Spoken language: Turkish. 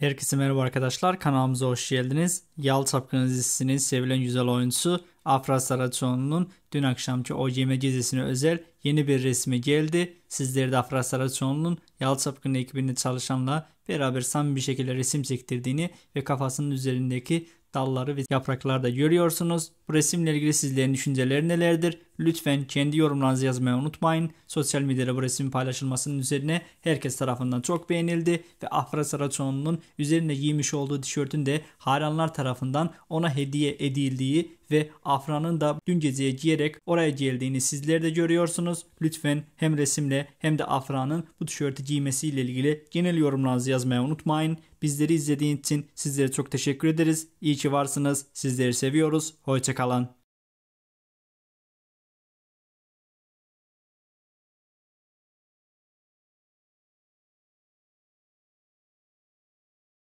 Herkese merhaba arkadaşlar. Kanalımıza hoş geldiniz. Yal Çapkını dizisinin sevilen güzel oyuncusu Afra Saraçoğlu'nun Dün akşamki yeme gezisine özel yeni bir resmi geldi. Sizleri de Afrasarasyonlu'nun Yalçapkın ekibinde çalışanla beraber samimi bir şekilde resim çektirdiğini ve kafasının üzerindeki dalları ve yaprakları da görüyorsunuz. Bu resimle ilgili sizlerin düşünceleri nelerdir? Lütfen kendi yorumlarınızı yazmayı unutmayın. Sosyal medyada bu resmin paylaşılmasının üzerine herkes tarafından çok beğenildi ve Afra Saraçoğlu'nun üzerine giymiş olduğu tişörtün de hayranlar tarafından ona hediye edildiği ve Afra'nın da dün geceye giyerek ekleyerek oraya geldiğini sizler de görüyorsunuz. Lütfen hem resimle hem de Afra'nın bu tişörtü giymesiyle ilgili genel yorumlarınızı yazmayı unutmayın. Bizleri izlediğiniz için sizlere çok teşekkür ederiz. İyi ki varsınız. Sizleri seviyoruz. Hoşçakalın.